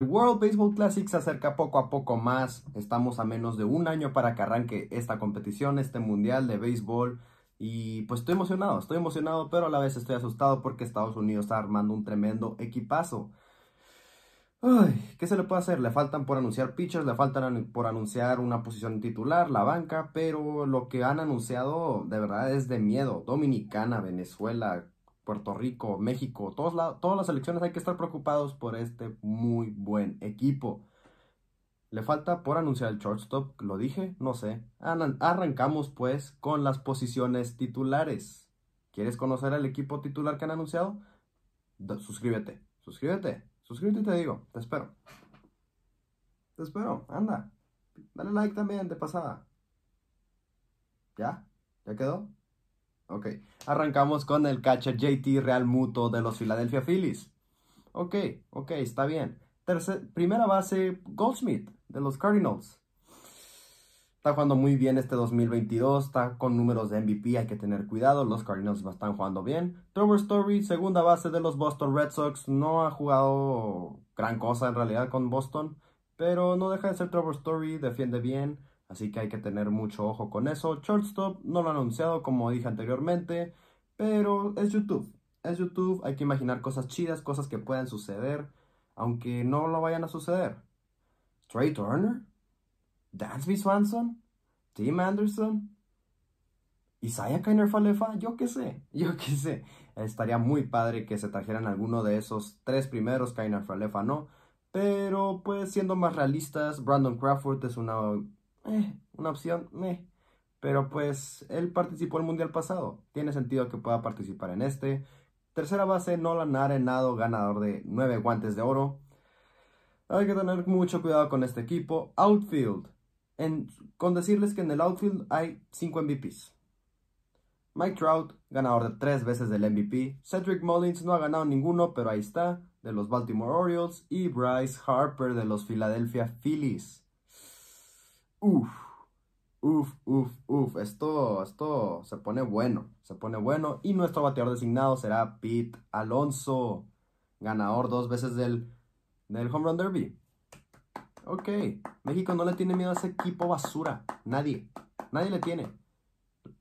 El World Baseball Classic se acerca poco a poco más. Estamos a menos de un año para que arranque esta competición, este mundial de béisbol. Y pues estoy emocionado, estoy emocionado, pero a la vez estoy asustado porque Estados Unidos está armando un tremendo equipazo. ¿Qué se le puede hacer? Le faltan por anunciar pitchers, le faltan por anunciar una posición titular, la banca, pero lo que han anunciado de verdad es de miedo. Dominicana, Venezuela, Puerto Rico, México, todos lados, todas las elecciones hay que estar preocupados por este muy buen equipo. Le falta por anunciar el shortstop, lo dije, no sé. Arrancamos pues con las posiciones titulares. ¿Quieres conocer al equipo titular que han anunciado? suscríbete, suscríbete, suscríbete y te digo, te espero. Te espero, anda. Dale like también de pasada. ¿Ya? ¿Ya quedó? Ok, arrancamos con el catcher JT Real Muto de los Philadelphia Phillies. Ok, ok, está bien. primera base, Goldsmith de los Cardinals. Está jugando muy bien este 2022, está con números de MVP, hay que tener cuidado, los Cardinals están jugando bien. Trevor Story, segunda base de los Boston Red Sox, no ha jugado gran cosa en realidad con Boston, pero no deja de ser Trevor Story, defiende bien, Así que hay que tener mucho ojo con eso. Shortstop no lo ha anunciado como dije anteriormente, pero es YouTube. Es YouTube, hay que imaginar cosas chidas, cosas que puedan suceder, aunque no lo vayan a suceder. Trey Turner, Dansby Swanson, Tim Anderson, Isaiah Kainer Falefa, yo qué sé, yo qué sé. Estaría muy padre que se trajeran alguno de esos tres primeros, Kainer Falefa no. Pero pues siendo más realistas, Brandon Crawford es una eh, una opción, Pero pues él participó en el Mundial pasado. Tiene sentido que pueda participar en este. Tercera base, Nolan Arenado, ganador de 9 guantes de oro. Hay que tener mucho cuidado con este equipo. Outfield. con decirles que en el outfield hay 5 MVPs. Mike Trout, ganador de 3 veces del MVP. Cedric Mullins no ha ganado ninguno, pero ahí está, de los Baltimore Orioles. Y Bryce Harper de los Philadelphia Phillies. Uf, uf, uf, uf. Esto, esto se pone bueno, se pone bueno. Y nuestro bateador designado será Pete Alonso, ganador dos veces del, del Home Run Derby. Ok, México no le tiene miedo a ese equipo basura. Nadie, nadie le tiene.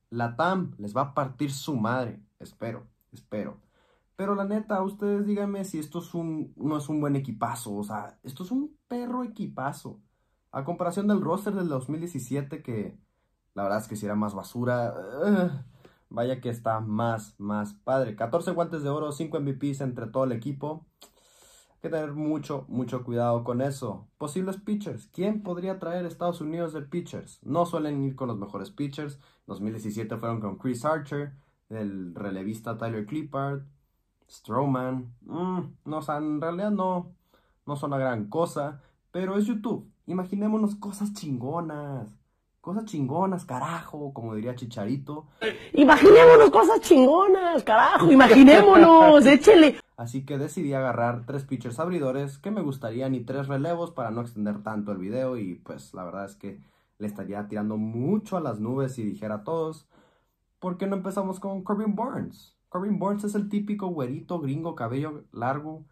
La TAM les va a partir su madre. Espero, espero. Pero la neta, ustedes díganme si esto es un, no es un buen equipazo. O sea, esto es un perro equipazo. A comparación del roster del 2017, que la verdad es que si era más basura, eh, vaya que está más, más padre. 14 guantes de oro, 5 MVPs entre todo el equipo. Hay que tener mucho, mucho cuidado con eso. Posibles pitchers. ¿Quién podría traer Estados Unidos de pitchers? No suelen ir con los mejores pitchers. 2017 fueron con Chris Archer, el relevista Tyler Clippard, Strowman. Mm, no, o en realidad no, no son una gran cosa. Pero es YouTube. Imaginémonos cosas chingonas. Cosas chingonas, carajo, como diría Chicharito. Imaginémonos cosas chingonas, carajo, imaginémonos, échele. Así que decidí agarrar tres pitchers abridores que me gustaría, y tres relevos para no extender tanto el video y pues la verdad es que le estaría tirando mucho a las nubes si dijera a todos, ¿por qué no empezamos con Corbin Burns? Corbin Burns es el típico güerito gringo cabello largo,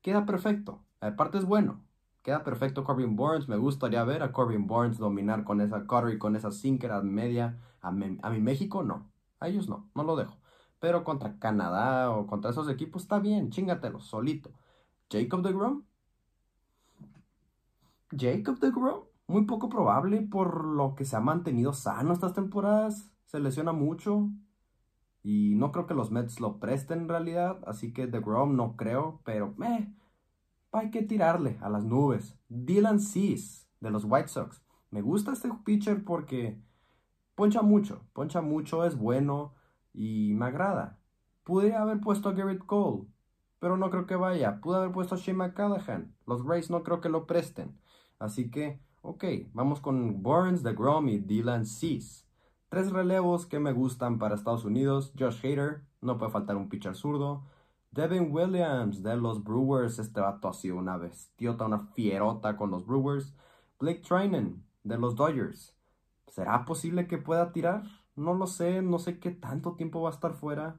queda perfecto, aparte es bueno, Queda perfecto Corbin Burns. Me gustaría ver a Corbin Burns dominar con esa cutter con esa sinker a media. A, mi México no. A ellos no. No lo dejo. Pero contra Canadá o contra esos equipos está bien. Chingatelo. Solito. Jacob de Grom. Jacob de Grom. Muy poco probable por lo que se ha mantenido sano estas temporadas. Se lesiona mucho. Y no creo que los Mets lo presten en realidad. Así que de Grom no creo. Pero, meh hay que tirarle a las nubes. Dylan Seas de los White Sox. Me gusta este pitcher porque poncha mucho, poncha mucho, es bueno y me agrada. Pude haber puesto a Garrett Cole, pero no creo que vaya. Pude haber puesto a Shea McCallahan. Los Rays no creo que lo presten. Así que, ok, vamos con Burns, Grom y Dylan Seas Tres relevos que me gustan para Estados Unidos. Josh Hader, no puede faltar un pitcher zurdo. Devin Williams de los Brewers, este vato ha sido una bestiota, una fierota con los Brewers. Blake Trinan de los Dodgers, ¿será posible que pueda tirar? No lo sé, no sé qué tanto tiempo va a estar fuera.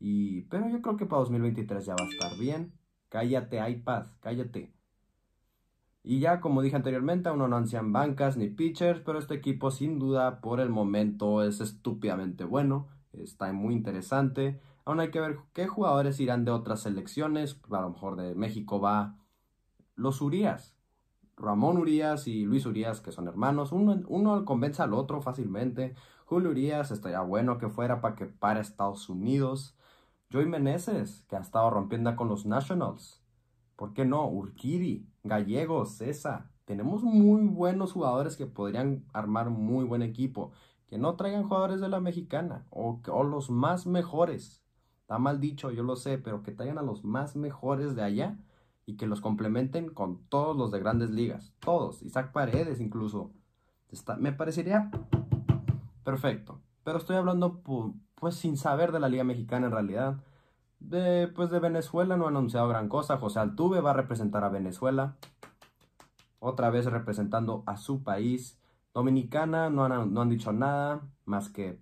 Y, pero yo creo que para 2023 ya va a estar bien. Cállate, iPad, cállate. Y ya, como dije anteriormente, aún no anuncian bancas ni pitchers, pero este equipo sin duda por el momento es estúpidamente bueno, está muy interesante. Aún hay que ver qué jugadores irán de otras selecciones. A lo mejor de México va los Urias. Ramón Urias y Luis Urias, que son hermanos. Uno, convence al otro fácilmente. Julio Urias estaría bueno que fuera para que para Estados Unidos. Joey Meneses, que ha estado rompiendo con los Nationals. ¿Por qué no? Urquiri, Gallegos, César. Tenemos muy buenos jugadores que podrían armar muy buen equipo. Que no traigan jugadores de la mexicana o los más mejores. Está mal dicho, yo lo sé, pero que traigan a los más mejores de allá y que los complementen con todos los de grandes ligas. Todos, Isaac Paredes incluso. me parecería perfecto. Pero estoy hablando pues sin saber de la Liga Mexicana en realidad. De, pues de Venezuela no ha anunciado gran cosa. José Altuve va a representar a Venezuela. Otra vez representando a su país. Dominicana no han, no han dicho nada más que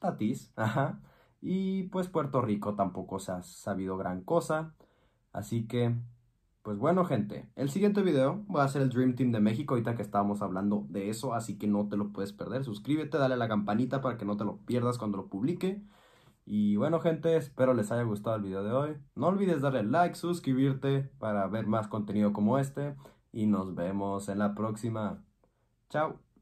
Tatis. Ajá. Y pues Puerto Rico tampoco se ha sabido gran cosa. Así que, pues bueno gente, el siguiente video va a ser el Dream Team de México, ahorita que estábamos hablando de eso, así que no te lo puedes perder. Suscríbete, dale a la campanita para que no te lo pierdas cuando lo publique. Y bueno gente, espero les haya gustado el video de hoy. No olvides darle like, suscribirte para ver más contenido como este. Y nos vemos en la próxima. Chao.